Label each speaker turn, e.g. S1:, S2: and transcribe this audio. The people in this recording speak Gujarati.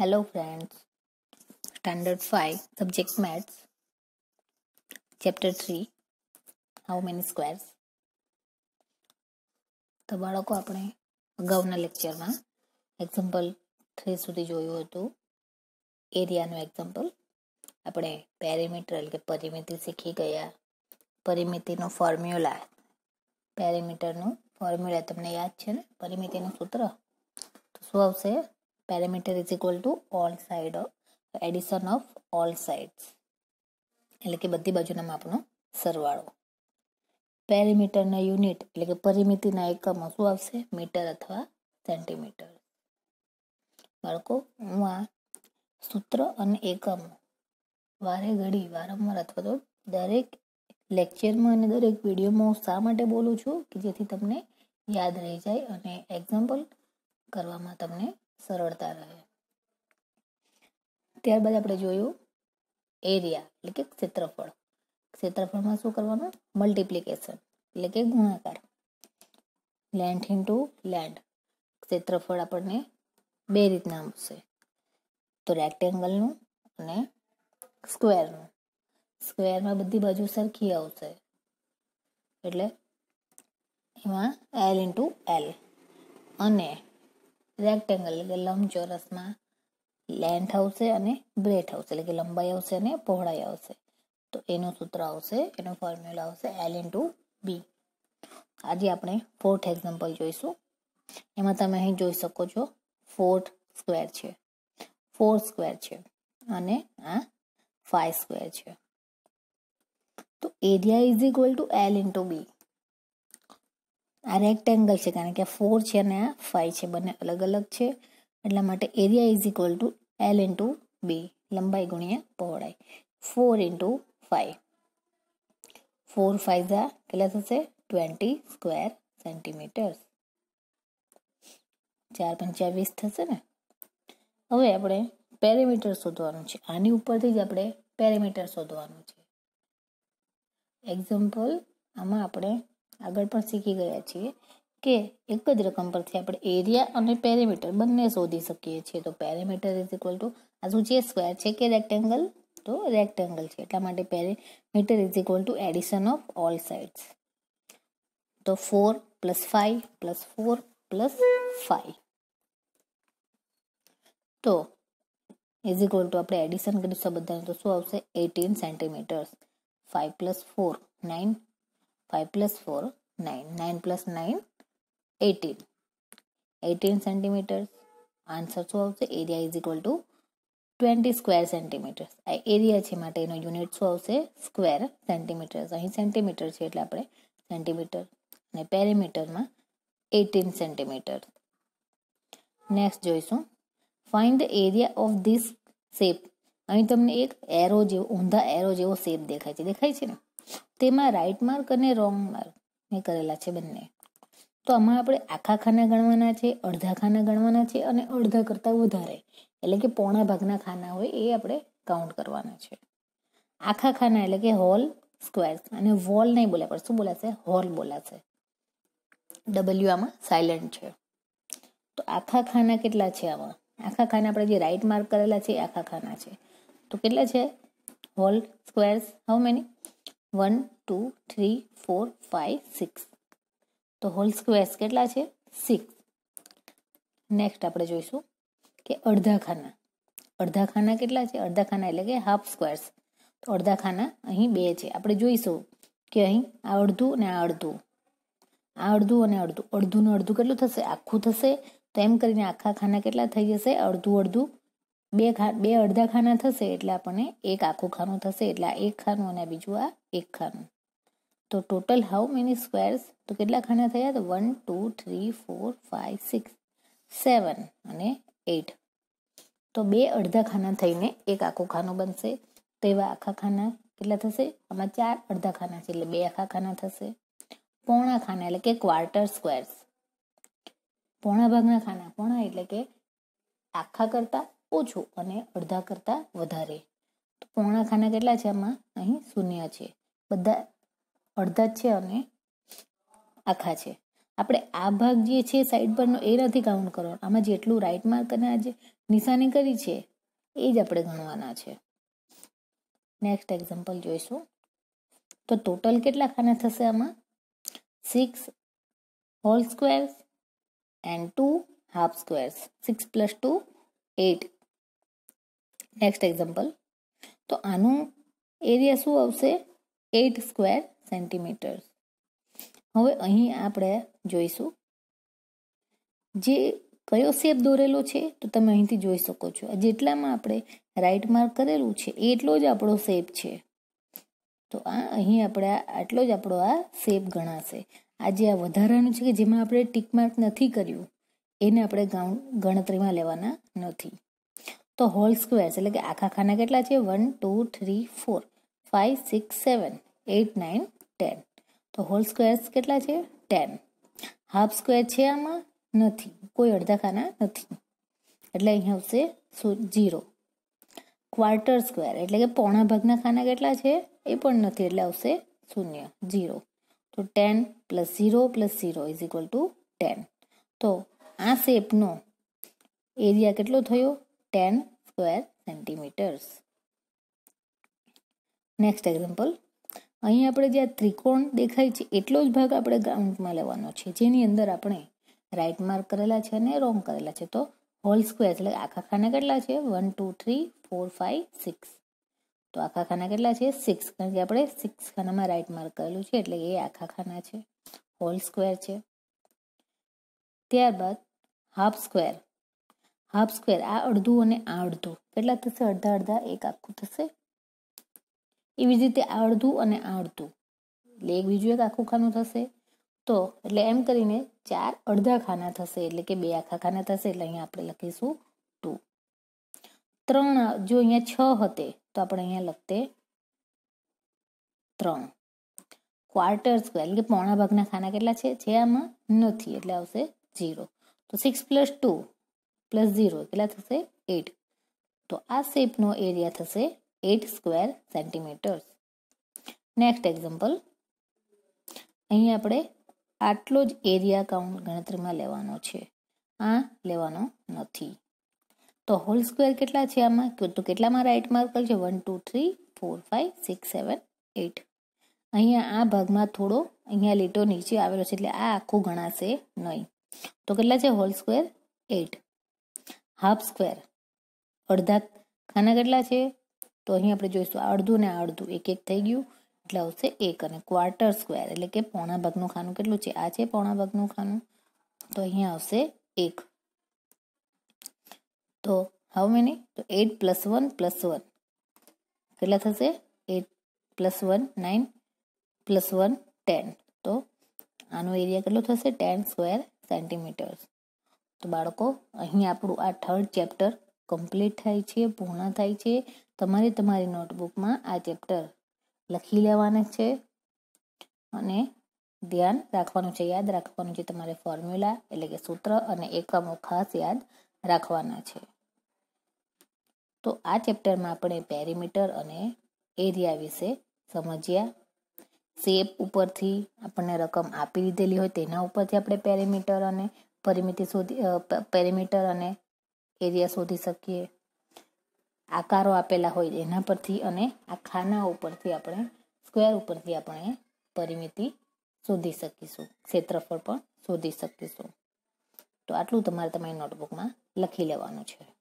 S1: Hello friends standard five subject maths chapter three how many squares તો બાળકો આપણે અગાઉના લેક્ચરમાં એક્ઝામ્પલ થ્રી સુધી જોયું હતું એરિયાનું એક્ઝામ્પલ આપણે પેરીમીટર એટલે કે પરિમિતિ શીખી ગયા પરિમિતિનો ફોર્મ્યુલા પેરીમીટરનું ફોર્મ્યુલા તમને યાદ છે ને પરિમિતિનું સૂત્ર તો શું આવશે perimeter is equal to all side addition of all sides એટલે કે બધી બાજુના માપનો સરવાળો પેરીમીટરના યુનિટ એટલે કે પરિમિતિના એકમો શું આવશે મીટર અથવા સેન્ટીમીટર બાળકો હું આ સૂત્ર અને એકમ વારે ઘડી વારંવાર અથવા તો દરેક લેક્ચરમાં અને દરેક વિડીયોમાં શા માટે બોલું છું કે જેથી તમને યાદ રહી જાય અને એક્ઝામ્પલ કરવામાં તમને સરળતા રહે ત્યારબાદ આપણે જોયું એરિયા એટલે કે ક્ષેત્રફળ ક્ષેત્રફળમાં શું કરવાનું મલ્ટિપ્લિકેશન એટલે કે ગુણાકાર લેન્ડ ઇન ટુ લેન્ડ ક્ષેત્રફળ આપણને બે રીતના આપશે તો રેક્ટેંગલનું અને સ્ક્વેરનું સ્ક્વેરમાં બધી બાજુ સરખી આવશે એટલે એમાં એલ ઇન્ટુ એલ અને રેક્ટેંગલ એટલે કે લંબચોરસમાં લેન્થ આવશે અને બ્રેથ આવશે એટલે કે લંબાઈ આવશે અને પહોળાઈ આવશે તો એનું સૂત્ર આવશે એનો ફોર્મ્યુલા આવશે એલ ઇન ટુ બી આજે આપણે ફોર્થ એક્ઝામ્પલ જોઈશું એમાં તમે અહીં જોઈ શકો છો ફોર્થ સ્ક્વેર છે ફોર સ્ક્વેર છે અને આ ફાઈવ સ્ક્વેર છે તો area is equal to L to B આ રેક્ટેંગલ છે કારણ કે ફોર છે અને આ ફાઈવ છે બંને અલગ અલગ છે એટલા માટે area is equal to L into B લંબાઈ ગુણ્યા પહોળાઈ four into five four five ઝા કેટલા થશે ટ્વેન્ટી સ્ક્વેર સેન્ટીમીટર્સ ચાર પંચાવીસ થશે ને હવે આપણે પેરીમીટર શોધવાનું છે આની ઉપરથી જ આપણે પેરીમીટર શોધવાનું છે એક્ઝામ્પલ આમાં આપણે આગળ પણ શીખી ગયા છીએ કે એક જ રકમ પરથી આપણે એરિયા અને પેરેમીટર બંને શોધી શકીએ છીએ તો પેરેમીટર ઇઝ ઇક્વલ ટુ આ શું છે સ્ક્વેર છે કે રેક્ટેંગલ તો રેક્ટેંગલ છે એટલા માટે perimeter is equal to addition of all sides તો four plus five plus four plus five તો ઇઝ ઇક્વલ ટુ આપણે એડિશન કરીશું બધાને તો શું આવશે eighteen centimetres five plus four nine 5 plus 4, 9. 9 plus 9, 18. 18 centimeters. Answer શું આવશે area is equal to twenty square centimetres આ એરિયા છે માટે એનો યુનિટ શું આવશે સ્ક્વેર સેન્ટીમીટર્સ અહીં સેન્ટીમીટર છે એટલે આપણે સેન્ટીમીટર અને પેરીમીટરમાં એટીન સેન્ટીમીટર નેક્સ્ટ જોઈશું find the area of this shape અહીં તમને એક એરો જેવો ઊંધા એરો જેવો શેપ દેખાય છે દેખાય છે ને તેમાં રાઈટ માર્ક અને રોંગ માર્ક મેં કરેલા છે બંને તો આમાં આપણે આખા ખાના ગણવાના છે અડધા ખાના ગણવાના છે અને અડધા કરતાં વધારે એટલે કે પોણા ભાગના ખાના હોય એ આપણે કાઉન્ટ કરવાના છે આખા ખાના એટલે કે હોલ સ્ક્વેર અને વોલ નહીં બોલ્યા પણ શું બોલાશે હોલ બોલાશે ડબલ્યુ આમાં સાયલેન્ટ છે તો આખા ખાના કેટલા છે આમાં આખા ખાના આપણે જે રાઈટ માર્ક કરેલા છે આખા ખાના છે તો કેટલા છે હોલ સ્ક્વેર્સ હાઉ મેની 1 2 3 4 5 6 તો હોલ સ્ક્વેર કેટલા છે 6 નેક્સ્ટ આપણે જોઈશું કે અડધા ખાના અડધા ખાના કેટલા છે અડધા ખાના એટલે કે হাফ સ્ક્વેર તો અડધા ખાના અહીં બે છે આપણે જોઈશું કે અહીં આ અડધું અને આ અડધું આ અડધું અને અડધું અડધું નું અડધું કેટલું થશે આખું થશે તેમ કરીને આખા ખાના કેટલા થઈ જશે અડધું અડધું બે ઘા બે અડધા ખાના થશે એટલે આપણે એક આખો ખાનો થશે એટલે આ એક ખાનો અને આ બીજો આ એક ખાનો તો ટોટલ હાઉ મેની સ્ક્વેર તો કેટલા ખાના થયા તો 1 2 3 4 5 6 7 અને 8 તો બે અડધા ખાના થઈને એક આખો ખાનો બનશે તેવા આખા ખાના કેટલા થશે આમાં ચાર અડધા ખાના છે એટલે બે આખા ખાના થશે પોણા ખાના એટલે કે क्वार्टर स्क्वेयर्स પોણા ભાગના ખાના પોણા એટલે કે આખા કરતા ઓછું અને અડધા કરતાં વધારે તો પોણા ખાના કેટલા છે આમાં અહીં શૂન્ય છે બધા અડધા છે અને આખા છે આપણે આ ભાગ જે છે સાઈડ પરનો એ નથી કાઉન્ટ કરવાનો આમાં જેટલું રાઈટ માર્ક અને આજે નિશાની કરી છે એ જ આપણે ગણવાના છે નેક્સ્ટ એક્ઝામ્પલ જોઈશું તો ટોટલ કેટલા ખાના થશે આમાં six whole squares and two half squares six plus two eight next example તો આનું એરિયા શું આવશે એટ સ્ક્વેર સેન્ટીમીટર્સ હવે અહીં આપણે જોઈશું જે કયો શેપ દોરેલો છે તો તમે અહીંથી જોઈ શકો છો જેટલામાં આપણે રાઈટ માર્ક કરેલું છે એટલો જ આપણો શેપ છે તો આ અહીં આપણે આટલો જ આપણો આ શેપ ગણાશે આ જે આ વધારાનું છે કે જેમાં આપણે ટીક માર્ક નથી કર્યું એને આપણે ગણતરીમાં લેવાના નથી તો હોલ સ્ક્વેર્સ એટલે કે આખા ખાના કેટલા છે one two three four five six seven eight nine ten તો હોલ સ્ક્વેર્સ કેટલા છે ટેન હાફ સ્ક્વેર છે આમાં નથી કોઈ અડધા ખાના નથી એટલે અહીંયા આવશે જીરો ક્વાર્ટર સ્ક્વેર એટલે કે પોણા ભાગના ખાના કેટલા છે એ પણ નથી એટલે આવશે શૂન્ય જીરો તો ten plus zero plus zero is equal to ten તો આ શેપનો એરિયા કેટલો થયો 10 સ્ક્વેર સેન્ટીમીટર્સ નેક્સ્ટ એક્ઝામ્પલ અહીં આપણે જ્યાં ત્રિકોણ દેખાય છે એટલો જ ભાગ આપણે ગ્રાઉન્ડમાં લેવાનો છે જેની અંદર આપણે રાઈટ માર્ક કરેલા છે અને રોંગ કરેલા છે તો હોલ સ્ક્વેર એટલે આખા ખાના કેટલા છે one two three four five six તો આખા ખાના કેટલા છે સિક્સ કારણ કે આપણે સિક્સ ખાનામાં રાઈટ માર્ક કરેલું છે એટલે એ આખા ખાના છે હોલ સ્ક્વેર છે ત્યારબાદ હાફ સ્ક્વેર હાફ સ્ક્વેર આ અડધું અને આ અડધું કેટલા થશે અડધા અડધા એક આખું થશે એવી જ રીતે આ અડધું અને આ અડધું એટલે એક બીજું એક આખું ખાનું થશે તો એટલે એમ કરીને ચાર અડધા ખાના થશે એટલે કે બે આખા ખાના થશે એટલે અહીંયા આપણે લખીશું ટુ ત્રણ જો અહીંયા છ હતે તો આપણે અહીંયા લખતે ત્રણ ક્વાર્ટર સ્ક્વેર એટલે કે પોણા ભાગના ખાના કેટલા છે જે આમાં નથી એટલે આવશે ઝીરો તો six plus two plus zero કેટલા થશે એટ તો આ શેપનો એરિયા થશે eight square centimetres next example અહીં આપણે આટલો જ એરિયા કાઉન્ટ ગણતરીમાં લેવાનો છે આ લેવાનો નથી તો હોલ સ્ક્વેર કેટલા છે આમાં તો કેટલામાં રાઇટ માર્કર છે one two three four five six seven eight અહીંયા આ ભાગમાં થોડો અહીંયા લીટો નીચે આવેલો છે એટલે આ આખું ગણાશે નહીં તો કેટલા છે whole square eight half square અડધા ખાના કેટલા છે તો અહીં આપણે જોઈશું આ અડધું ને અડધું એક એક થઈ ગયું એટલે આવશે એક અને क्वार्टर स्क्वेअर એટલે કે પોણા ભાગનો ખાનો કેટલો છે આ છે પોણા ભાગનો ખાનો તો અહીં આવશે એક તો હાઉ મેની તો 8 + 1 + 1 કેટલા થશે 8 + 1 9 + 1 10 તો આનો એરિયા કેટલો થશે 10² સેન્ટીમીટર તો બાળકો અહીં આપણું આ થર્ડ ચેપ્ટર કમ્પ્લીટ થાય છે પૂર્ણ થાય છે તમારે તમારી નોટબુકમાં આ ચેપ્ટર લખી લેવાના છે અને ધ્યાન રાખવાનું છે યાદ રાખવાનું છે તમારે ફોર્મ્યુલા એટલે કે સૂત્ર અને એકમો ખાસ યાદ રાખવાના છે તો આ ચેપ્ટરમાં આપણે પેરીમીટર અને એરિયા વિશે સમજ્યા શેપ ઉપરથી આપણને રકમ આપી દીધેલી હોય તેના ઉપરથી આપણે પેરીમીટર અને પરિમિતિ શોધી પેરીમીટર અને એરિયા શોધી શકીએ આકારો આપેલા હોય એના પરથી અને આ ખાના ઉપરથી આપણે સ્ક્વેર ઉપરથી આપણે પરિમિતિ શોધી શકીશું ક્ષેત્રફળ પણ શોધી શકીશું તો આટલું તમારે તમારી નોટબુકમાં લખી લેવાનું છે